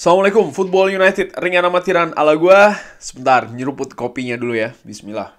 Assalamualaikum, Football United, ringan amatiran ala gue. Sebentar, nyeruput kopinya dulu ya, bismillah.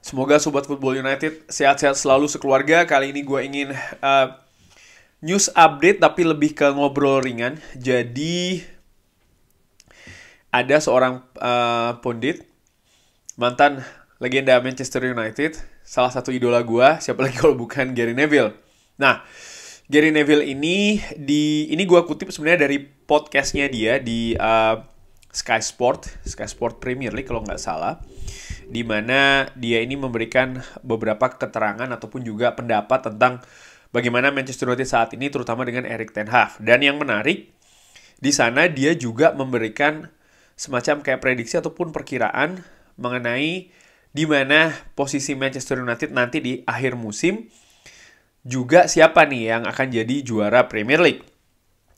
Semoga Sobat Football United sehat-sehat selalu sekeluarga. Kali ini gue ingin uh, news update tapi lebih ke ngobrol ringan. Jadi ada seorang uh, pundit, mantan legenda Manchester United, salah satu idola gue, siapa lagi kalau bukan Gary Neville. Nah, Gary Neville ini di ini gue kutip sebenarnya dari podcastnya dia di uh, Sky Sport, Sky Sport Premier League kalau nggak salah, di mana dia ini memberikan beberapa keterangan ataupun juga pendapat tentang bagaimana Manchester United saat ini terutama dengan Erik ten Hag. Dan yang menarik di sana dia juga memberikan semacam kayak prediksi ataupun perkiraan mengenai di mana posisi Manchester United nanti di akhir musim juga siapa nih yang akan jadi juara Premier League.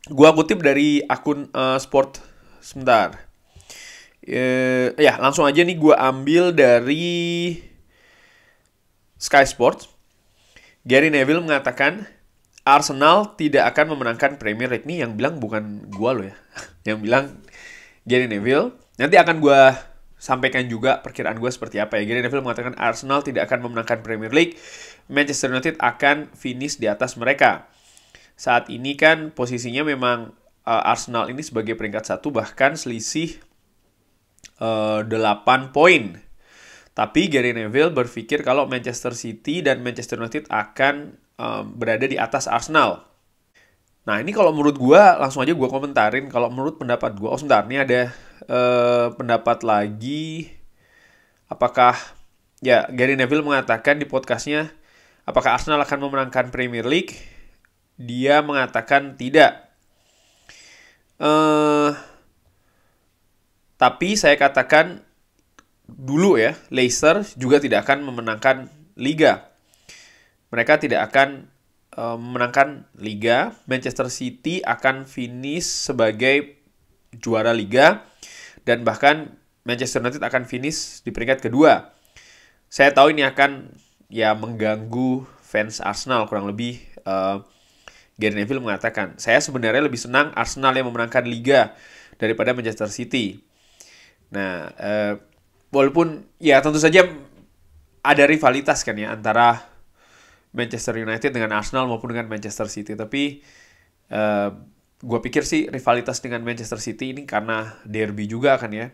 Gua kutip dari akun uh, Sport sebentar. Uh, ya langsung aja nih gua ambil dari Sky Sports. Gary Neville mengatakan Arsenal tidak akan memenangkan Premier League nih yang bilang bukan gua loh ya. yang bilang Gary Neville. Nanti akan gua sampaikan juga perkiraan gue seperti apa ya. Gary Neville mengatakan Arsenal tidak akan memenangkan Premier League Manchester United akan finish di atas mereka. Saat ini kan posisinya memang uh, Arsenal ini sebagai peringkat satu bahkan selisih uh, eh, 8 poin. Tapi Gary Neville berpikir kalau Manchester City dan Manchester United akan um, berada di atas Arsenal. Nah ini kalau menurut gue langsung aja gue komentarin kalau menurut pendapat gue. Oh sebentar ini ada uh, pendapat lagi. Apakah ya Gary Neville mengatakan di podcastnya apakah Arsenal akan memenangkan Premier League? Dia mengatakan tidak. Uh, tapi saya katakan dulu ya, Leicester juga tidak akan memenangkan liga. Mereka tidak akan uh, memenangkan liga. Manchester City akan finish sebagai juara liga dan bahkan Manchester United akan finish di peringkat kedua. Saya tahu ini akan ya mengganggu fans Arsenal kurang lebih uh, Gary Neville mengatakan, saya sebenarnya lebih senang Arsenal yang memenangkan liga daripada Manchester City. Nah, uh, walaupun ya tentu saja ada rivalitas kan ya antara Manchester United dengan Arsenal maupun dengan Manchester City, tapi uh, eh, gue pikir sih rivalitas dengan Manchester City ini karena derby juga kan ya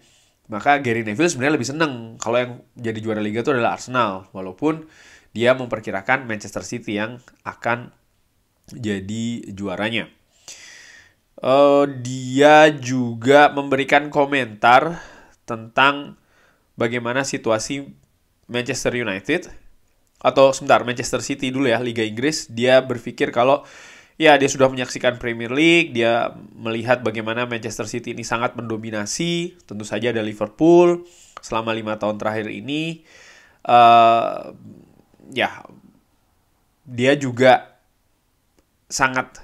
maka Gary Neville sebenarnya lebih seneng kalau yang jadi juara liga itu adalah Arsenal, walaupun dia memperkirakan Manchester City yang akan jadi juaranya. Uh, dia juga memberikan komentar tentang bagaimana situasi Manchester United atau sebentar Manchester City dulu ya Liga Inggris dia berpikir kalau ya dia sudah menyaksikan Premier League, dia melihat bagaimana Manchester City ini sangat mendominasi, tentu saja ada Liverpool selama lima tahun terakhir ini, uh, ya dia juga sangat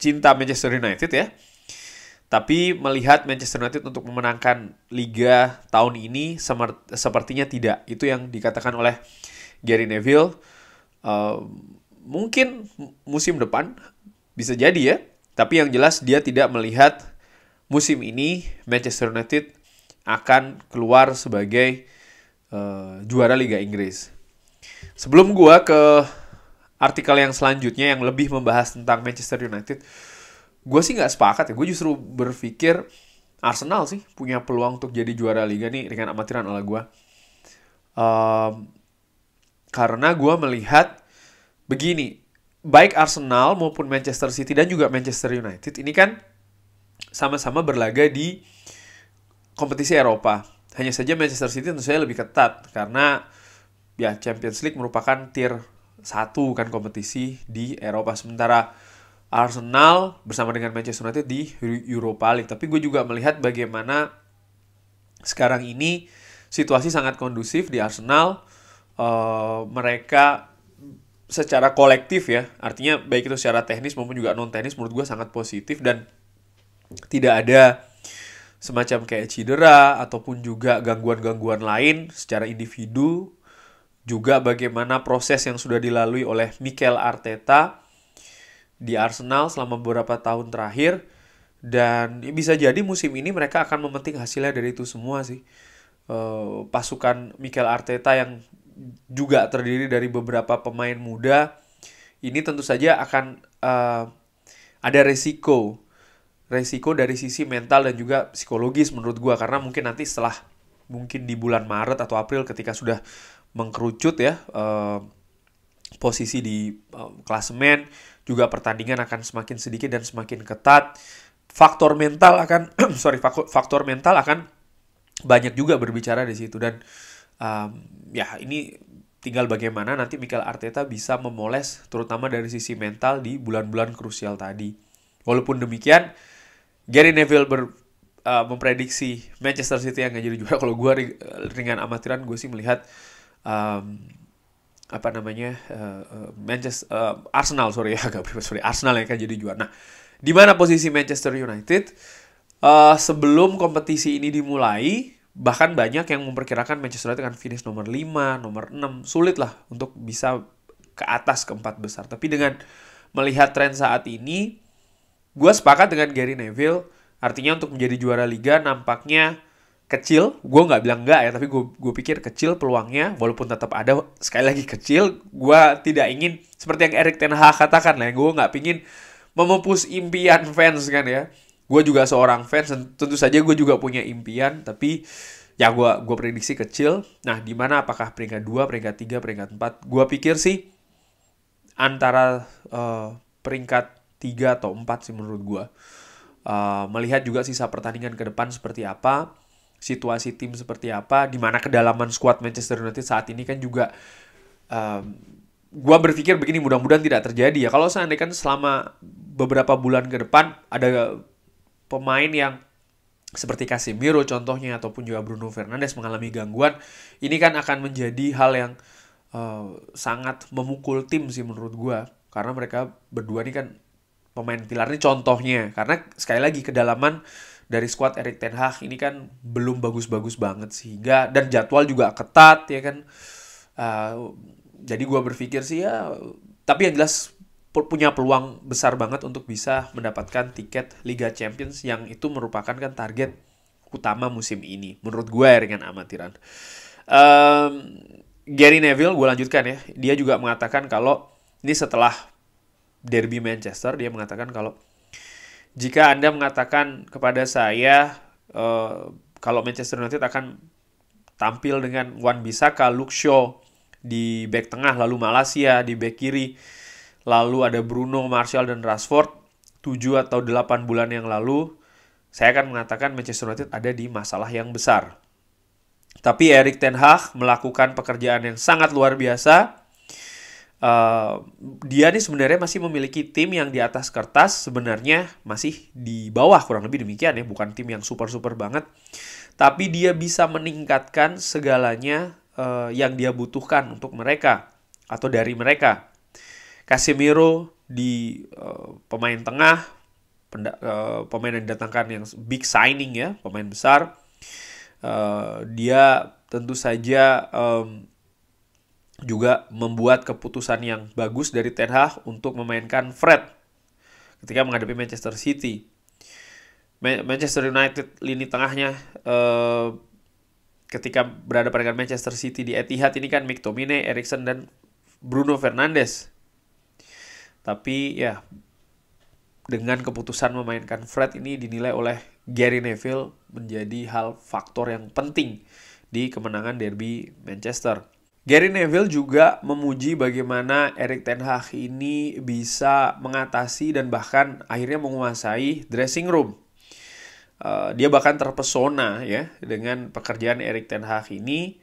cinta Manchester United ya. Tapi melihat Manchester United untuk memenangkan liga tahun ini sepertinya tidak. Itu yang dikatakan oleh Gary Neville. Uh, mungkin musim depan bisa jadi ya. Tapi yang jelas dia tidak melihat musim ini Manchester United akan keluar sebagai uh, juara Liga Inggris. Sebelum gua ke artikel yang selanjutnya yang lebih membahas tentang Manchester United, gue sih nggak sepakat ya. Gue justru berpikir Arsenal sih punya peluang untuk jadi juara liga nih dengan amatiran ala gue. Um, karena gue melihat begini, baik Arsenal maupun Manchester City dan juga Manchester United ini kan sama-sama berlaga di kompetisi Eropa. Hanya saja Manchester City tentu saja lebih ketat karena ya Champions League merupakan tier satu kan kompetisi di Eropa sementara Arsenal bersama dengan Manchester United di Europa League. Tapi gue juga melihat bagaimana sekarang ini situasi sangat kondusif di Arsenal. Uh, mereka secara kolektif ya, artinya baik itu secara teknis maupun juga non teknis menurut gue sangat positif dan tidak ada semacam kayak cedera ataupun juga gangguan-gangguan lain secara individu juga bagaimana proses yang sudah dilalui oleh Mikel Arteta di Arsenal selama beberapa tahun terakhir dan ya bisa jadi musim ini mereka akan memetik hasilnya dari itu semua sih eh, pasukan Mikel Arteta yang juga terdiri dari beberapa pemain muda, ini tentu saja akan uh, ada resiko, resiko dari sisi mental dan juga psikologis menurut gua karena mungkin nanti setelah mungkin di bulan Maret atau April ketika sudah mengkerucut ya uh, posisi di uh, klasemen juga pertandingan akan semakin sedikit dan semakin ketat faktor mental akan sorry faktor mental akan banyak juga berbicara di situ dan um, ya ini tinggal bagaimana nanti Mikel Arteta bisa memoles terutama dari sisi mental di bulan-bulan krusial tadi. Walaupun demikian, Gary Neville ber, uh, memprediksi Manchester City yang gak jadi juara. Kalau gue eh, ringan amatiran, gue sih melihat um, apa namanya uh, eh, Manchester uh, Arsenal sorry ya agak berbeda sorry Arsenal yang akan jadi juara. Nah, di mana posisi Manchester United uh, sebelum kompetisi ini dimulai? Bahkan banyak yang memperkirakan Manchester United akan finish nomor 5, nomor 6. Sulit lah untuk bisa ke atas keempat besar. Tapi dengan melihat tren saat ini, gue sepakat dengan Gary Neville. Artinya untuk menjadi juara liga nampaknya kecil, gue nggak bilang nggak ya, tapi gue pikir kecil peluangnya, walaupun tetap ada sekali lagi kecil, gue tidak ingin seperti yang Eric Ten Hag katakan lah, ya. gue nggak pingin memupus impian fans kan ya gue juga seorang fans tentu saja gue juga punya impian tapi ya gue gua prediksi kecil nah di mana apakah peringkat 2, peringkat 3, peringkat 4 gue pikir sih antara uh, peringkat 3 atau 4 sih menurut gue uh, melihat juga sisa pertandingan ke depan seperti apa situasi tim seperti apa di mana kedalaman squad Manchester United saat ini kan juga um, eh, gue berpikir begini mudah-mudahan tidak terjadi ya kalau seandainya kan selama beberapa bulan ke depan ada pemain yang seperti Casemiro contohnya ataupun juga Bruno Fernandes mengalami gangguan, ini kan akan menjadi hal yang uh, sangat memukul tim sih menurut gue. Karena mereka berdua ini kan pemain pilar ini contohnya. Karena sekali lagi kedalaman dari skuad Erik Ten Hag ini kan belum bagus-bagus banget sehingga dan jadwal juga ketat ya kan. Uh, jadi gue berpikir sih ya tapi yang jelas punya peluang besar banget untuk bisa mendapatkan tiket Liga Champions yang itu merupakan kan target utama musim ini menurut gue dengan amatiran. Um, Gary Neville gue lanjutkan ya dia juga mengatakan kalau ini setelah derby Manchester dia mengatakan kalau jika anda mengatakan kepada saya uh, kalau Manchester United akan tampil dengan Wan Bisaka, Luke Shaw di back tengah lalu Malaysia di back kiri lalu ada Bruno, Martial, dan Rashford 7 atau 8 bulan yang lalu, saya akan mengatakan Manchester United ada di masalah yang besar. Tapi Erik Ten Hag melakukan pekerjaan yang sangat luar biasa. Uh, dia nih sebenarnya masih memiliki tim yang di atas kertas sebenarnya masih di bawah kurang lebih demikian ya, bukan tim yang super super banget. Tapi dia bisa meningkatkan segalanya uh, yang dia butuhkan untuk mereka atau dari mereka. Casemiro di uh, pemain tengah, penda, uh, pemain yang didatangkan yang big signing ya, pemain besar. Uh, dia tentu saja um, juga membuat keputusan yang bagus dari Ten Hag untuk memainkan Fred ketika menghadapi Manchester City. Ma Manchester United lini tengahnya uh, ketika berada dengan Manchester City di Etihad ini kan McTominay, Erikson dan Bruno Fernandes tapi ya dengan keputusan memainkan Fred ini dinilai oleh Gary Neville menjadi hal faktor yang penting di kemenangan derby Manchester. Gary Neville juga memuji bagaimana Erik Ten Hag ini bisa mengatasi dan bahkan akhirnya menguasai dressing room. Uh, dia bahkan terpesona ya dengan pekerjaan Erik Ten Hag ini.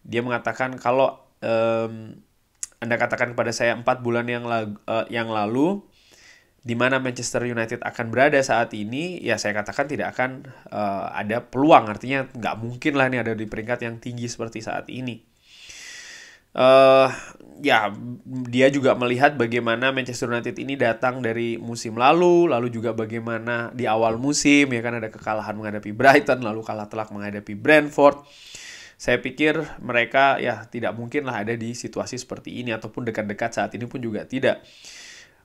Dia mengatakan kalau um, anda katakan kepada saya empat bulan yang lalu, uh, eh, yang lalu di mana Manchester United akan berada saat ini, ya saya katakan tidak akan uh, ada peluang. Artinya nggak mungkin lah ini ada di peringkat yang tinggi seperti saat ini. Uh, ya dia juga melihat bagaimana Manchester United ini datang dari musim lalu, lalu juga bagaimana di awal musim ya kan ada kekalahan menghadapi Brighton, lalu kalah telak menghadapi Brentford. Saya pikir mereka ya tidak mungkin lah ada di situasi seperti ini ataupun dekat-dekat saat ini pun juga tidak.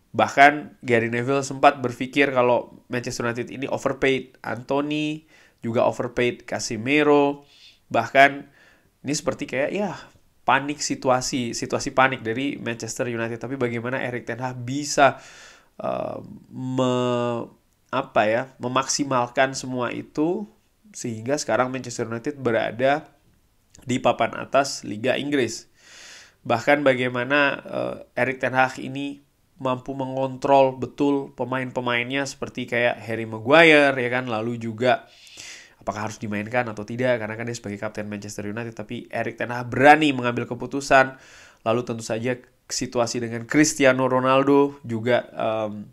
Bahkan Gary Neville sempat berpikir kalau Manchester United ini overpaid Anthony, juga overpaid Casemiro bahkan ini seperti kayak ya panik situasi, situasi panik dari Manchester United. Tapi bagaimana Erik ten Hag bisa uh, me apa ya memaksimalkan semua itu sehingga sekarang Manchester United berada di papan atas Liga Inggris. Bahkan bagaimana uh, Erik ten Hag ini mampu mengontrol betul pemain-pemainnya seperti kayak Harry Maguire ya kan lalu juga apakah harus dimainkan atau tidak karena kan dia sebagai kapten Manchester United tapi Erik ten Hag berani mengambil keputusan lalu tentu saja situasi dengan Cristiano Ronaldo juga um,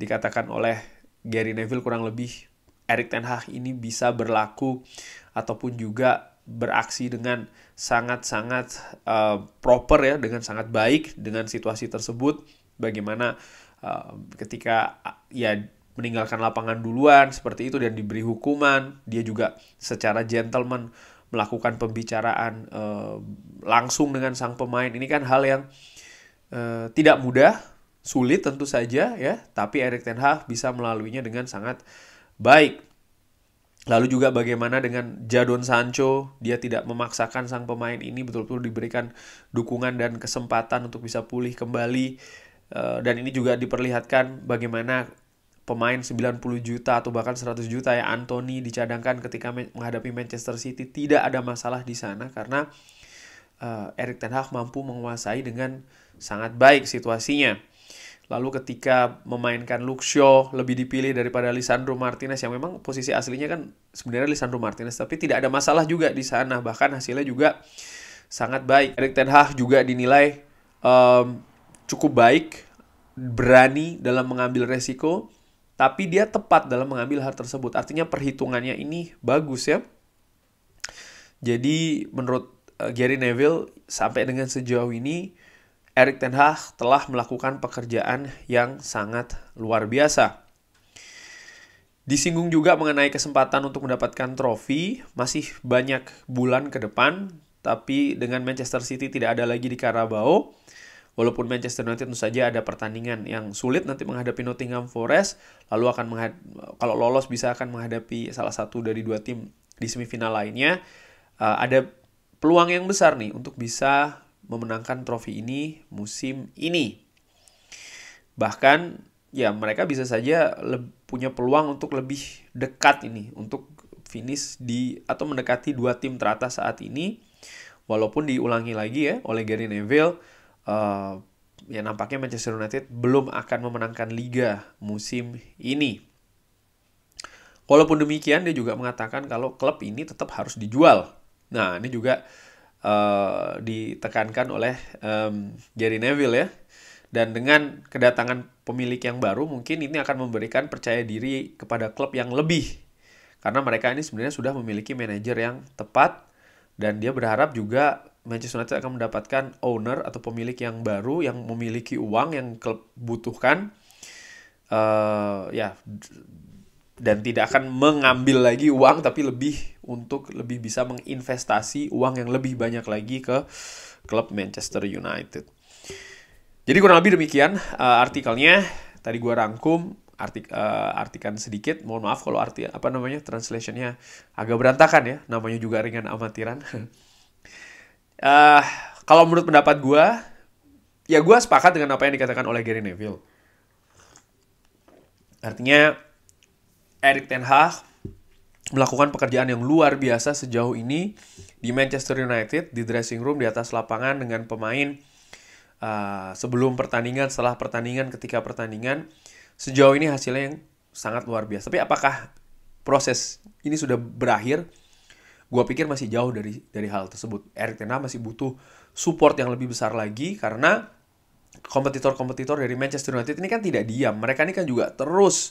dikatakan oleh Gary Neville kurang lebih Erik ten Hag ini bisa berlaku ataupun juga beraksi dengan sangat-sangat uh, proper ya, dengan sangat baik dengan situasi tersebut. Bagaimana uh, ketika ah, ya meninggalkan lapangan duluan seperti itu dan diberi hukuman, dia juga secara gentleman melakukan pembicaraan uh, langsung dengan sang pemain. Ini kan hal yang uh, tidak mudah, sulit tentu saja ya, tapi Erik ten Hag bisa melaluinya dengan sangat baik. Lalu juga bagaimana dengan Jadon Sancho, dia tidak memaksakan sang pemain ini betul-betul diberikan dukungan dan kesempatan untuk bisa pulih kembali. Eh, dan ini juga diperlihatkan bagaimana pemain 90 juta atau bahkan 100 juta ya Anthony dicadangkan ketika menghadapi Manchester City tidak ada masalah di sana karena eh, Erik Ten Hag mampu menguasai dengan sangat baik situasinya. Lalu ketika memainkan Luke Shaw lebih dipilih daripada Lisandro Martinez yang memang posisi aslinya kan sebenarnya Lisandro Martinez tapi tidak ada masalah juga di sana bahkan hasilnya juga sangat baik. Erik ten Hag juga dinilai um, cukup baik, berani dalam mengambil resiko, tapi dia tepat dalam mengambil hal tersebut. Artinya perhitungannya ini bagus ya. Jadi menurut eh, Gary Neville sampai dengan sejauh ini Erik Ten Hag telah melakukan pekerjaan yang sangat luar biasa. Disinggung juga mengenai kesempatan untuk mendapatkan trofi, masih banyak bulan ke depan, tapi dengan Manchester City tidak ada lagi di Carabao. Walaupun Manchester United tentu saja ada pertandingan yang sulit nanti menghadapi Nottingham Forest, lalu akan kalau lolos bisa akan menghadapi salah satu dari dua tim di semifinal lainnya. Uh, ada peluang yang besar nih untuk bisa memenangkan trofi ini musim ini. Bahkan ya mereka bisa saja punya peluang untuk lebih dekat ini untuk finish di atau mendekati dua tim teratas saat ini walaupun diulangi lagi ya oleh Gary Neville uh, ya nampaknya Manchester United belum akan memenangkan liga musim ini. Walaupun demikian dia juga mengatakan kalau klub ini tetap harus dijual. Nah, ini juga uh, ditekankan oleh um, Gary Neville ya. Dan dengan kedatangan pemilik yang baru mungkin ini akan memberikan percaya diri kepada klub yang lebih. Karena mereka ini sebenarnya sudah memiliki manajer yang tepat dan dia berharap juga Manchester United akan mendapatkan owner atau pemilik yang baru yang memiliki uang yang klub butuhkan. Uh, ya dan tidak akan mengambil lagi uang tapi lebih untuk lebih bisa menginvestasi uang yang lebih banyak lagi ke klub Manchester United. Jadi kurang lebih demikian uh, artikelnya tadi gua rangkum artik uh, artikan sedikit mohon maaf kalau arti apa namanya translationnya agak berantakan ya namanya juga ringan amatiran uh, kalau menurut pendapat gue ya gue sepakat dengan apa yang dikatakan oleh Gary Neville artinya Erik Ten Hag melakukan pekerjaan yang luar biasa sejauh ini di Manchester United di dressing room di atas lapangan dengan pemain uh, sebelum pertandingan, setelah pertandingan, ketika pertandingan. Sejauh ini hasilnya yang sangat luar biasa. Tapi apakah proses ini sudah berakhir? Gua pikir masih jauh dari dari hal tersebut. Erik Ten Hag masih butuh support yang lebih besar lagi karena kompetitor-kompetitor dari Manchester United ini kan tidak diam. Mereka ini kan juga terus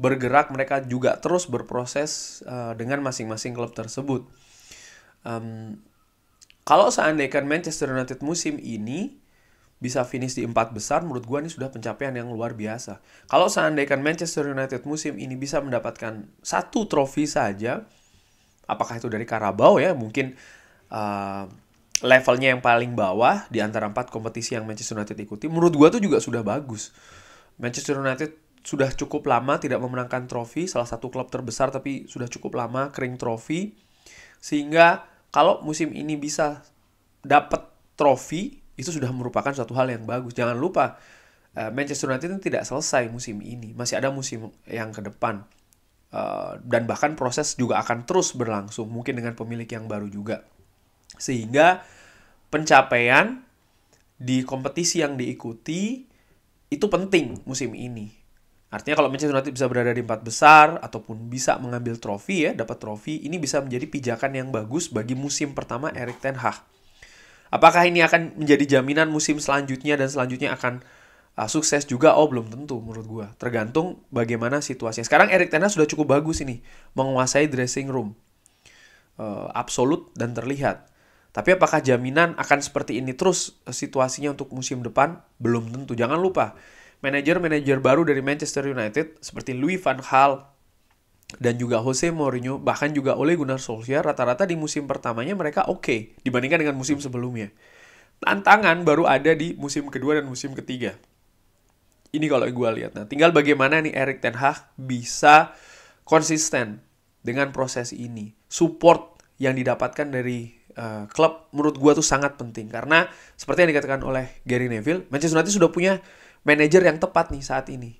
bergerak, mereka juga terus berproses uh, dengan masing-masing klub tersebut. Um, kalau seandainya Manchester United musim ini bisa finish di empat besar, menurut gue ini sudah pencapaian yang luar biasa. Kalau seandainya Manchester United musim ini bisa mendapatkan satu trofi saja, apakah itu dari Carabao ya, mungkin uh, levelnya yang paling bawah di antara empat kompetisi yang Manchester United ikuti, menurut gue itu juga sudah bagus. Manchester United sudah cukup lama tidak memenangkan trofi, salah satu klub terbesar tapi sudah cukup lama kering trofi. Sehingga kalau musim ini bisa dapat trofi, itu sudah merupakan suatu hal yang bagus. Jangan lupa eh, Manchester United tidak selesai musim ini, masih ada musim yang ke depan. Eh, dan bahkan proses juga akan terus berlangsung, mungkin dengan pemilik yang baru juga. Sehingga pencapaian di kompetisi yang diikuti itu penting musim ini Artinya kalau Manchester United bisa berada di empat besar ataupun bisa mengambil trofi ya, dapat trofi, ini bisa menjadi pijakan yang bagus bagi musim pertama Erik ten Hag. Apakah ini akan menjadi jaminan musim selanjutnya dan selanjutnya akan uh, sukses juga? Oh, belum tentu menurut gue. Tergantung bagaimana situasinya. Sekarang Erik ten Hag sudah cukup bagus ini menguasai dressing room. Uh, absolut dan terlihat. Tapi apakah jaminan akan seperti ini terus eh, situasinya untuk musim depan? Belum tentu. Jangan lupa, Manajer-manajer baru dari Manchester United seperti Louis van Gaal dan juga Jose Mourinho, bahkan juga Ole Gunnar Solskjaer, rata-rata di musim pertamanya mereka oke okay, dibandingkan dengan musim sebelumnya. Tantangan baru ada di musim kedua dan musim ketiga. Ini kalau gue lihat. Nah, tinggal bagaimana nih Erik Ten Hag bisa konsisten dengan proses ini. Support yang didapatkan dari uh, klub menurut gue tuh sangat penting. Karena seperti yang dikatakan oleh Gary Neville, Manchester United sudah punya manajer yang tepat nih saat ini.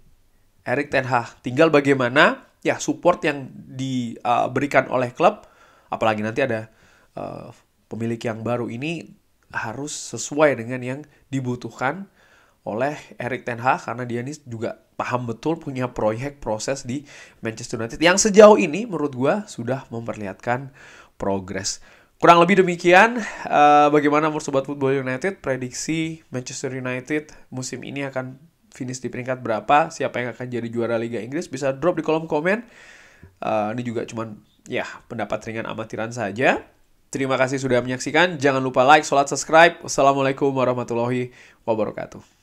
Erik Ten Hag. Tinggal bagaimana ya support yang diberikan uh, oleh klub, apalagi nanti ada uh, pemilik yang baru ini harus sesuai dengan yang dibutuhkan oleh Erik Ten Hag karena dia ini juga paham betul punya proyek proses di Manchester United yang sejauh ini menurut gue sudah memperlihatkan progres. Kurang lebih demikian, uh, bagaimana menurut Sobat Football United prediksi Manchester United musim ini akan finish di peringkat berapa, siapa yang akan jadi juara Liga Inggris, bisa drop di kolom komen. Uh, ini juga cuman ya pendapat ringan amatiran saja. Terima kasih sudah menyaksikan, jangan lupa like, sholat, subscribe. Wassalamualaikum warahmatullahi wabarakatuh.